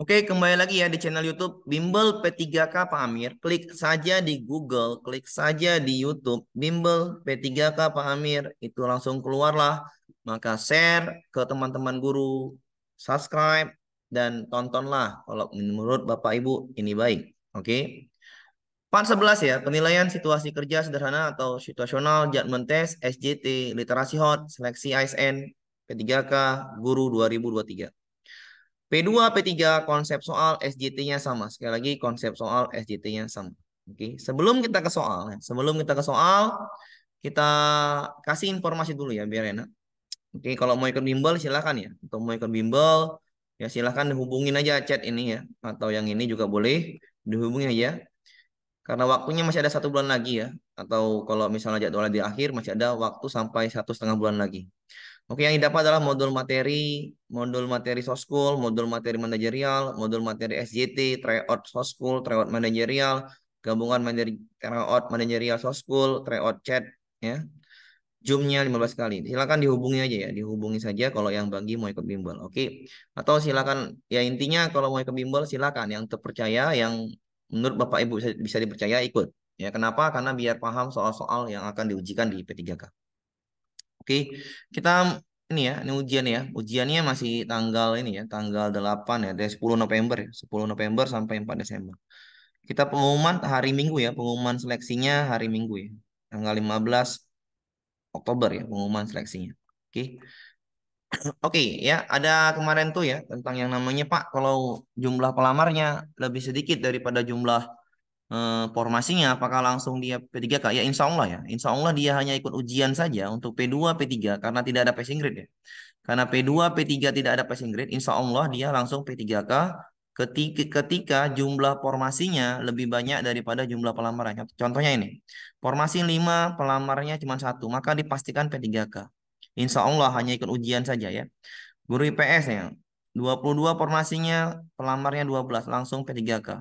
Oke, kembali lagi ya di channel YouTube Bimbel P3K Pak Amir. Klik saja di Google, klik saja di YouTube Bimbel P3K Pak Amir. Itu langsung keluarlah. Maka share ke teman-teman guru, subscribe, dan tontonlah kalau menurut Bapak Ibu ini baik. Oke. Part 11 ya, penilaian situasi kerja sederhana atau situasional, judgment test, SJT, literasi hot, seleksi ASN, P3K, guru 2023. P2, P3 konsep soal SJT-nya sama. Sekali lagi konsep soal SJT-nya sama. Oke, sebelum kita ke soal, ya, sebelum kita ke soal, kita kasih informasi dulu ya biar enak. Oke, kalau mau ikut bimbel silahkan ya. Untuk mau ikut bimbel ya silahkan hubungin aja chat ini ya. Atau yang ini juga boleh dihubungi aja. Karena waktunya masih ada satu bulan lagi ya. Atau kalau misalnya jadwalnya di akhir masih ada waktu sampai satu setengah bulan lagi. Oke, yang didapat adalah modul materi, modul materi soskul, modul materi manajerial, modul materi SJT, tryout soskul, tryout manajerial, gabungan manajeri, tryout manajerial soskul, tryout chat, ya. Zoom-nya 15 kali. Silakan dihubungi aja ya, dihubungi saja kalau yang bagi mau ikut bimbel. Oke. Atau silakan ya intinya kalau mau ikut bimbel silakan yang terpercaya yang menurut Bapak Ibu bisa, bisa dipercaya ikut. Ya, kenapa? Karena biar paham soal-soal yang akan diujikan di P3K. Oke, kita ini ya, ini ujian ya. Ujiannya masih tanggal ini ya, tanggal 8 ya, dari 10 November ya, 10 November sampai 4 Desember. Kita pengumuman hari Minggu ya, pengumuman seleksinya hari Minggu ya. Tanggal 15 Oktober ya, pengumuman seleksinya. Oke. Oke ya, ada kemarin tuh ya tentang yang namanya Pak, kalau jumlah pelamarnya lebih sedikit daripada jumlah Eh, formasinya apakah langsung dia P3K? Ya insya Allah ya. Insya Allah dia hanya ikut ujian saja untuk P2, P3 karena tidak ada passing grade ya. Karena P2, P3 tidak ada passing grade, insya Allah dia langsung P3K ketika, ketika jumlah formasinya lebih banyak daripada jumlah pelamarannya Contohnya ini, formasi 5, pelamarnya cuma satu, maka dipastikan P3K. Insya Allah hanya ikut ujian saja ya. Guru IPS ya, 22 formasinya, pelamarnya 12, langsung P3K.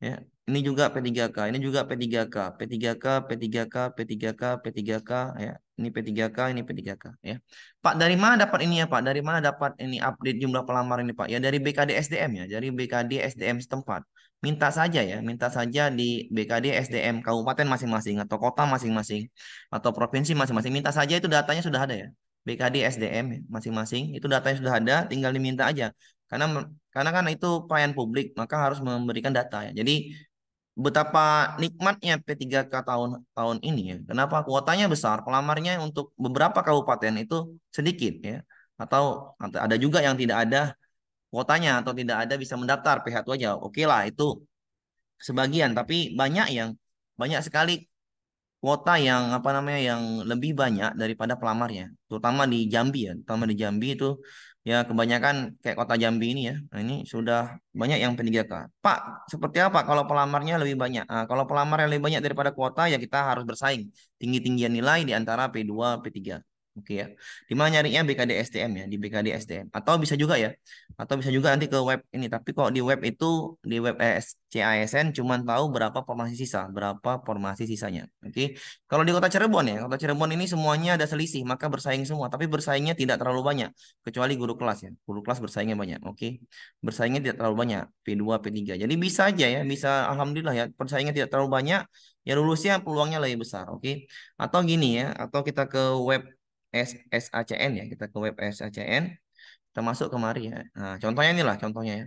Ya, ini juga P3K, ini juga P3K, P3K, P3K, P3K, P3K, ya. Ini P3K, ini P3K, ya. Pak, dari mana dapat ini ya, Pak? Dari mana dapat ini update jumlah pelamar ini, Pak? Ya dari BKD SDM ya, dari BKD SDM setempat. Minta saja ya, minta saja di BKD SDM kabupaten masing-masing atau kota masing-masing atau provinsi masing-masing. Minta saja itu datanya sudah ada ya. BKD SDM ya, masing-masing itu datanya sudah ada, tinggal diminta aja. Karena karena kan itu pelayan publik, maka harus memberikan data ya. Jadi betapa nikmatnya P3K tahun tahun ini ya. Kenapa kuotanya besar, pelamarnya untuk beberapa kabupaten itu sedikit ya. Atau ada juga yang tidak ada kuotanya atau tidak ada bisa mendaftar PH itu aja. Oke lah itu sebagian, tapi banyak yang banyak sekali kuota yang apa namanya yang lebih banyak daripada pelamarnya, terutama di Jambi ya, terutama di Jambi itu ya kebanyakan kayak kota Jambi ini ya. Nah, ini sudah banyak yang P3K. Pak, seperti apa kalau pelamarnya lebih banyak? Nah, kalau pelamar yang lebih banyak daripada kuota ya kita harus bersaing tinggi-tinggian nilai di antara P2, P3. Oke ya. Di mana nyarinya BKD STM ya, di BKD STM. Atau bisa juga ya. Atau bisa juga nanti ke web ini, tapi kok di web itu di web CASN cuma tahu berapa formasi sisa, berapa formasi sisanya. Oke. Kalau di Kota Cirebon ya, Kota Cirebon ini semuanya ada selisih, maka bersaing semua, tapi bersaingnya tidak terlalu banyak kecuali guru kelas ya. Guru kelas bersaingnya banyak. Oke. Bersaingnya tidak terlalu banyak, P2, P3. Jadi bisa aja ya, bisa alhamdulillah ya, persaingnya tidak terlalu banyak, ya lulusnya peluangnya lebih besar, oke? Okay? Atau gini ya, atau kita ke web SACN ya kita ke web SACN kita masuk kemari ya nah, contohnya inilah contohnya ya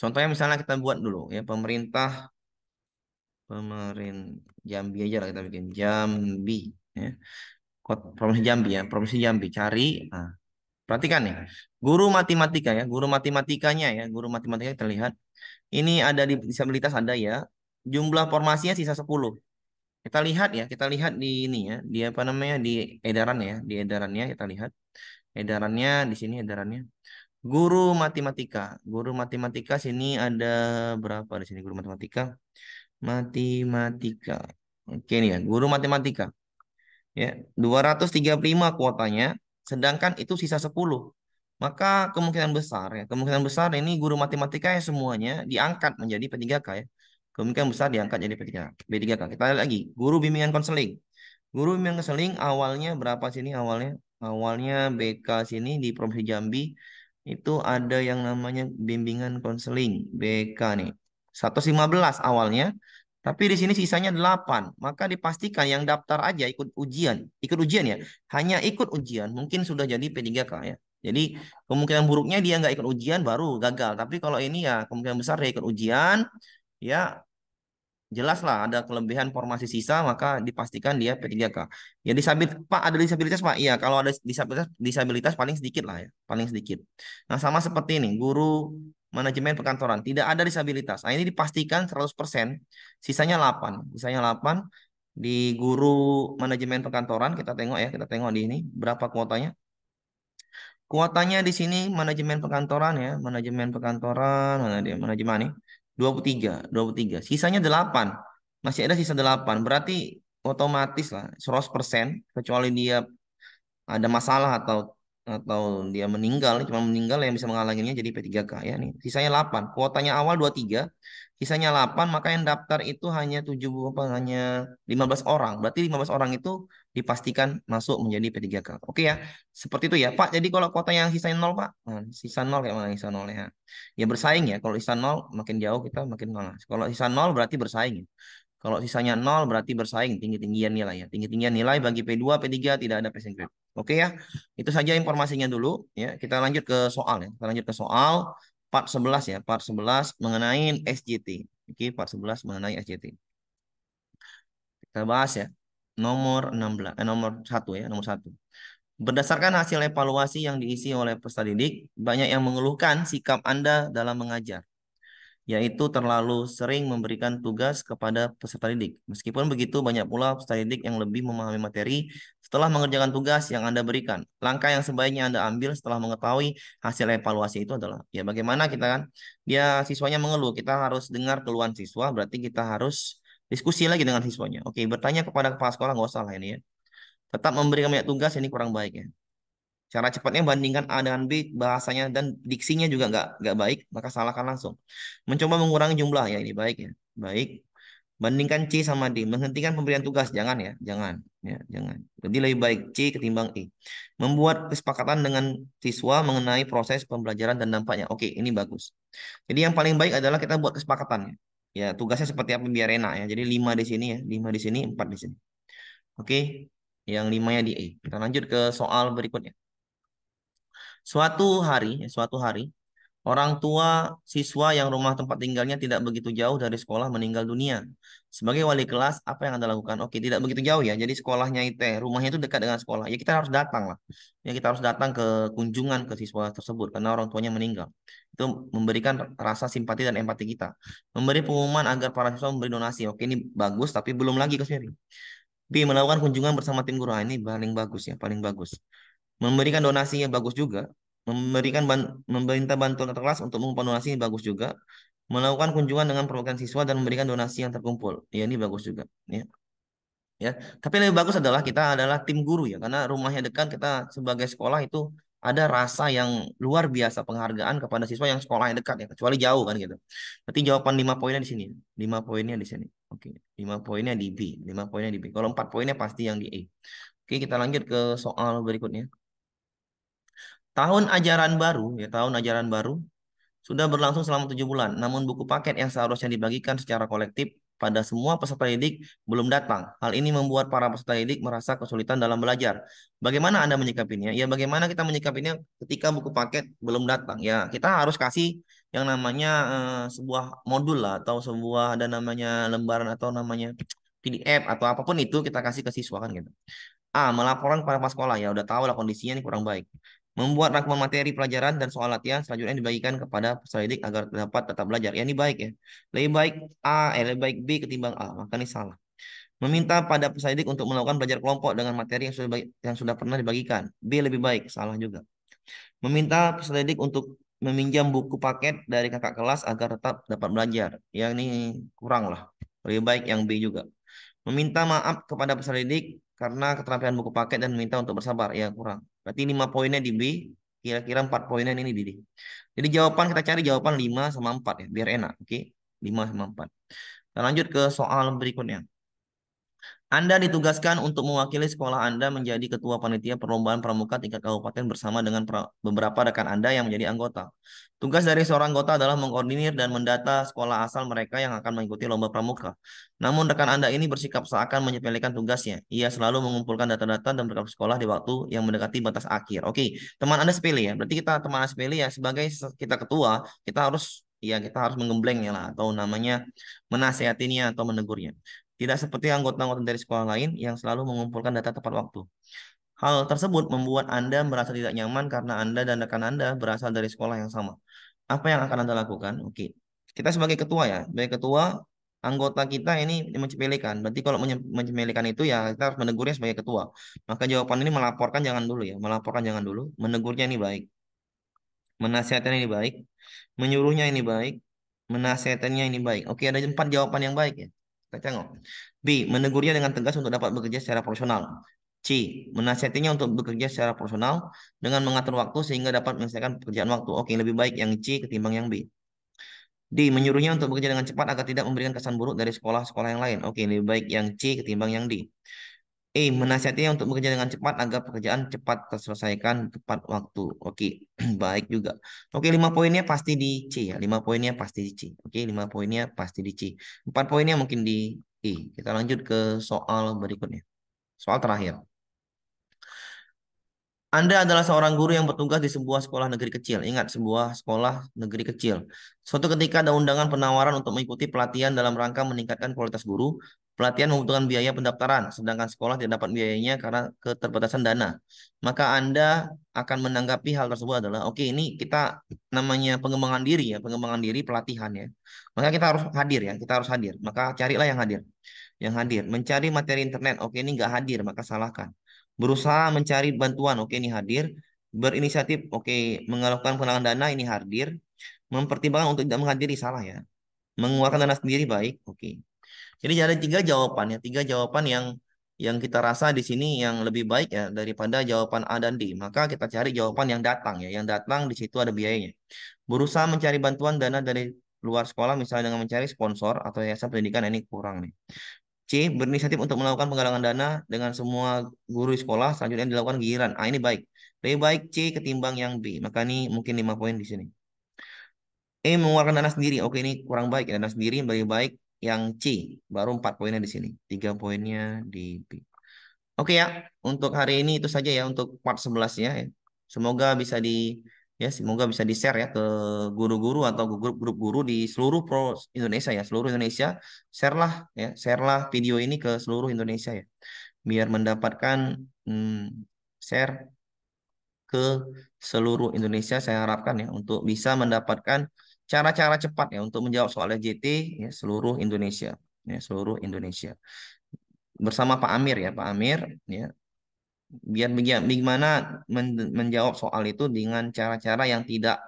contohnya misalnya kita buat dulu ya pemerintah pemerintah Jambi aja lah kita bikin Jambi ya Kota, provinsi Jambi ya provinsi Jambi cari nah, perhatikan nih guru matematika ya guru matematikanya ya guru matematika terlihat ini ada di disabilitas ada ya jumlah formasinya sisa 10 kita lihat ya, kita lihat di ini ya, di apa namanya di edaran ya, di edarannya kita lihat. Edarannya di sini edarannya. Guru matematika, guru matematika sini ada berapa di sini guru matematika? Matematika. Oke ini ya, guru matematika. Ya, 235 kuotanya, sedangkan itu sisa 10 maka kemungkinan besar ya kemungkinan besar ini guru matematika ya semuanya diangkat menjadi P3K ya kemungkinan besar diangkat jadi P3. B3K. Kan. Kita lihat lagi, guru bimbingan konseling. Guru bimbingan konseling awalnya berapa sini awalnya? Awalnya BK sini di Provinsi Jambi itu ada yang namanya bimbingan konseling BK nih. 115 awalnya, tapi di sini sisanya 8. Maka dipastikan yang daftar aja ikut ujian. Ikut ujian ya. Hanya ikut ujian mungkin sudah jadi P3K ya. Jadi kemungkinan buruknya dia nggak ikut ujian baru gagal. Tapi kalau ini ya kemungkinan besar dia ikut ujian, ya jelaslah ada kelebihan formasi sisa maka dipastikan dia P3K. Ya disabilitas Pak ada disabilitas Pak. Iya, kalau ada disabilitas disabilitas paling sedikit lah ya, paling sedikit. Nah, sama seperti ini, guru manajemen perkantoran tidak ada disabilitas. Nah, ini dipastikan 100%, sisanya 8. Sisanya 8 di guru manajemen perkantoran kita tengok ya, kita tengok di ini berapa kuotanya. Kuotanya di sini manajemen perkantoran ya, manajemen perkantoran, mana dia manajemen nih 23, 23. Sisanya 8. Masih ada sisa 8. Berarti otomatis lah 100% kecuali dia ada masalah atau atau dia meninggal, cuma meninggal yang bisa mengalanginya jadi P3K ya nih. Sisanya 8. Kuotanya awal 23, sisanya 8 maka yang daftar itu hanya 7 apa hanya 15 orang. Berarti 15 orang itu dipastikan masuk menjadi P3K. Oke ya. Seperti itu ya, Pak. Jadi kalau kuota yang sisanya 0, Pak. Nah, sisa 0 kayak mana sisa 0 ya. Ya bersaing ya. Kalau sisa 0 makin jauh kita makin malas. Kalau sisa 0 berarti bersaing. Ya. Kalau sisanya 0 berarti bersaing tinggi-tinggian nilai ya. Tinggi-tinggian nilai bagi P2, P3 tidak ada passing grade. Oke ya. Itu saja informasinya dulu ya. Kita lanjut ke soal ya. Kita lanjut ke soal part 11 ya, part 11 mengenai SJT. Oke, part 11 mengenai SJT. Kita bahas ya. Nomor 16 eh, nomor 1 ya, nomor 1. Berdasarkan hasil evaluasi yang diisi oleh peserta didik, banyak yang mengeluhkan sikap Anda dalam mengajar yaitu terlalu sering memberikan tugas kepada peserta didik. Meskipun begitu, banyak pula peserta didik yang lebih memahami materi setelah mengerjakan tugas yang Anda berikan. Langkah yang sebaiknya Anda ambil setelah mengetahui hasil evaluasi itu adalah, ya bagaimana kita kan, dia siswanya mengeluh, kita harus dengar keluhan siswa, berarti kita harus diskusi lagi dengan siswanya. Oke, bertanya kepada kepala sekolah nggak usah lah ini ya. Tetap memberikan banyak tugas ini kurang baik ya. Cara cepatnya bandingkan A dengan B, bahasanya dan diksinya juga nggak nggak baik, maka salahkan langsung. Mencoba mengurangi jumlah ya ini baik ya, baik. Bandingkan C sama D, menghentikan pemberian tugas, jangan ya, jangan ya, jangan. Jadi lebih baik C ketimbang E. Membuat kesepakatan dengan siswa mengenai proses pembelajaran dan dampaknya. Oke, ini bagus. Jadi yang paling baik adalah kita buat kesepakatan ya. Ya, tugasnya seperti apa biar enak ya. Jadi 5 di sini ya, 5 di sini, 4 di sini. Oke, yang limanya di E. Kita lanjut ke soal berikutnya. Suatu hari, eh, suatu hari, orang tua siswa yang rumah tempat tinggalnya tidak begitu jauh dari sekolah meninggal dunia. Sebagai wali kelas, apa yang Anda lakukan? Oke, tidak begitu jauh ya. Jadi sekolahnya itu, eh, rumahnya itu dekat dengan sekolah. Ya kita harus datang lah. Ya kita harus datang ke kunjungan ke siswa tersebut karena orang tuanya meninggal. Itu memberikan rasa simpati dan empati kita. Memberi pengumuman agar para siswa memberi donasi. Oke, ini bagus tapi belum lagi ke B. Melakukan kunjungan bersama tim guru. Ah, ini paling bagus ya, paling bagus memberikan donasi yang bagus juga, memberikan ban pemerintah bantuan kelas untuk mengumpulkan donasi yang bagus juga, melakukan kunjungan dengan perwakilan siswa dan memberikan donasi yang terkumpul. Ya ini bagus juga, ya. Ya, tapi yang lebih bagus adalah kita adalah tim guru ya, karena rumahnya dekat kita sebagai sekolah itu ada rasa yang luar biasa penghargaan kepada siswa yang sekolahnya dekat ya, kecuali jauh kan gitu. Berarti jawaban 5 poinnya di sini, 5 poinnya di sini. Oke, 5 poinnya di B, 5 poinnya di B. Kalau 4 poinnya pasti yang di a. Oke, kita lanjut ke soal berikutnya. Tahun ajaran baru, ya tahun ajaran baru sudah berlangsung selama tujuh bulan. Namun buku paket yang seharusnya dibagikan secara kolektif pada semua peserta didik belum datang. Hal ini membuat para peserta didik merasa kesulitan dalam belajar. Bagaimana Anda menyikapinya? Ya bagaimana kita menyikapinya ketika buku paket belum datang? Ya kita harus kasih yang namanya uh, sebuah modul lah atau sebuah ada namanya lembaran atau namanya PDF atau apapun itu kita kasih ke siswa kan gitu. A. Melaporkan kepada pas sekolah ya udah tahu lah kondisinya ini kurang baik membuat rangkuman materi pelajaran dan soal latihan selanjutnya dibagikan kepada peserta didik agar dapat tetap belajar. Ya, ini baik ya. Lebih baik A, eh, lebih baik B ketimbang A. Maka ini salah. Meminta pada peserta didik untuk melakukan belajar kelompok dengan materi yang sudah yang sudah pernah dibagikan. B lebih baik, salah juga. Meminta peserta didik untuk meminjam buku paket dari kakak kelas agar tetap dapat belajar. Yang ini kurang lah. Lebih baik yang B juga. Meminta maaf kepada peserta didik karena keterampilan buku paket dan minta untuk bersabar ya kurang berarti lima poinnya di B kira-kira empat poinnya ini di D jadi jawaban kita cari jawaban 5 sama 4 ya biar enak oke 5 sama 4 kita lanjut ke soal berikutnya anda ditugaskan untuk mewakili sekolah Anda menjadi ketua panitia perlombaan pramuka tingkat kabupaten bersama dengan beberapa rekan Anda yang menjadi anggota. Tugas dari seorang anggota adalah mengkoordinir dan mendata sekolah asal mereka yang akan mengikuti lomba pramuka. Namun rekan Anda ini bersikap seakan menyepelekan tugasnya. Ia selalu mengumpulkan data-data dan berkat sekolah di waktu yang mendekati batas akhir. Oke, teman Anda sepele ya. Berarti kita teman Anda sepele ya sebagai kita ketua, kita harus ya kita harus menggemblengnya lah atau namanya menasehatinya atau menegurnya. Tidak seperti anggota-anggota dari sekolah lain yang selalu mengumpulkan data tepat waktu. Hal tersebut membuat Anda merasa tidak nyaman karena Anda dan rekan Anda berasal dari sekolah yang sama. Apa yang akan Anda lakukan? Oke. Kita sebagai ketua ya, sebagai ketua anggota kita ini mencemelikan. Berarti kalau mencemelikan itu ya kita harus menegurnya sebagai ketua. Maka jawaban ini melaporkan jangan dulu ya, melaporkan jangan dulu, menegurnya ini baik. Menasihatnya ini baik, menyuruhnya ini baik, menasihatnya ini baik. Oke, ada empat jawaban yang baik ya. Kita tengok. B. Menegurnya dengan tegas untuk dapat bekerja secara profesional. C. Menasihatinya untuk bekerja secara profesional dengan mengatur waktu sehingga dapat menyelesaikan pekerjaan waktu. Oke, lebih baik yang C ketimbang yang B. D. Menyuruhnya untuk bekerja dengan cepat agar tidak memberikan kesan buruk dari sekolah-sekolah yang lain. Oke, lebih baik yang C ketimbang yang D. E. Menasihatinya untuk bekerja dengan cepat agar pekerjaan cepat terselesaikan tepat waktu. Oke, baik juga. Oke, lima poinnya pasti di C ya. Lima poinnya pasti di C. Oke, lima poinnya pasti di C. Empat poinnya mungkin di E. Kita lanjut ke soal berikutnya. Soal terakhir. Anda adalah seorang guru yang bertugas di sebuah sekolah negeri kecil. Ingat, sebuah sekolah negeri kecil. Suatu ketika ada undangan penawaran untuk mengikuti pelatihan dalam rangka meningkatkan kualitas guru. Pelatihan membutuhkan biaya pendaftaran, sedangkan sekolah tidak dapat biayanya karena keterbatasan dana. Maka Anda akan menanggapi hal tersebut adalah, oke okay, ini kita namanya pengembangan diri ya, pengembangan diri pelatihan ya. Maka kita harus hadir ya, kita harus hadir. Maka carilah yang hadir. Yang hadir, mencari materi internet, oke okay, ini nggak hadir, maka salahkan. Berusaha mencari bantuan, oke okay, ini hadir. Berinisiatif, oke okay, mengalokkan penanganan dana, ini hadir. Mempertimbangkan untuk tidak menghadiri, salah ya. Mengeluarkan dana sendiri, baik, oke. Okay jadi ada tiga jawaban ya, tiga jawaban yang yang kita rasa di sini yang lebih baik ya daripada jawaban A dan D. Maka kita cari jawaban yang datang ya, yang datang di situ ada biayanya. Berusaha mencari bantuan dana dari luar sekolah misalnya dengan mencari sponsor atau yayasan pendidikan ini kurang nih. C. Berinisiatif untuk melakukan penggalangan dana dengan semua guru sekolah selanjutnya dilakukan giliran. A ah, ini baik. Lebih baik C ketimbang yang B. Maka ini mungkin 5 poin di sini. E. Mengeluarkan dana sendiri. Oke ini kurang baik. Ya, dana sendiri lebih baik yang C. Baru empat poinnya di sini. tiga poinnya di B. Oke ya, untuk hari ini itu saja ya untuk part 11 ya. Semoga bisa di ya semoga bisa di share ya ke guru-guru atau grup-grup guru di seluruh pro Indonesia ya, seluruh Indonesia. Share lah ya, share lah video ini ke seluruh Indonesia ya. Biar mendapatkan hmm, share ke seluruh Indonesia saya harapkan ya untuk bisa mendapatkan cara-cara cepat ya untuk menjawab soal JT ya, seluruh Indonesia ya, seluruh Indonesia bersama Pak Amir ya Pak Amir ya biar bagaimana men menjawab soal itu dengan cara-cara yang tidak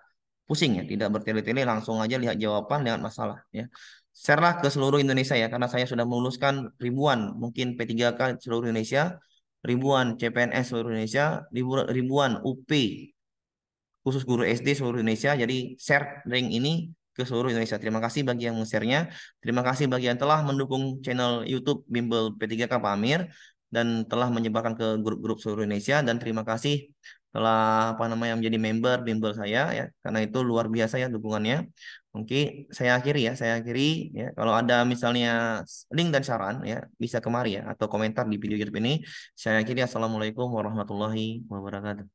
pusing ya tidak bertele-tele langsung aja lihat jawaban lihat masalah ya Serah ke seluruh Indonesia ya karena saya sudah meluluskan ribuan mungkin P3K seluruh Indonesia ribuan CPNS seluruh Indonesia ribuan UP khusus guru SD seluruh Indonesia. Jadi share link ini ke seluruh Indonesia. Terima kasih bagi yang share-nya. Terima kasih bagi yang telah mendukung channel YouTube Bimbel P3K Pak Amir dan telah menyebarkan ke grup-grup seluruh Indonesia dan terima kasih telah apa namanya menjadi member bimbel saya ya karena itu luar biasa ya dukungannya mungkin saya akhiri ya saya akhiri ya kalau ada misalnya link dan saran ya bisa kemari ya atau komentar di video YouTube ini saya akhiri assalamualaikum warahmatullahi wabarakatuh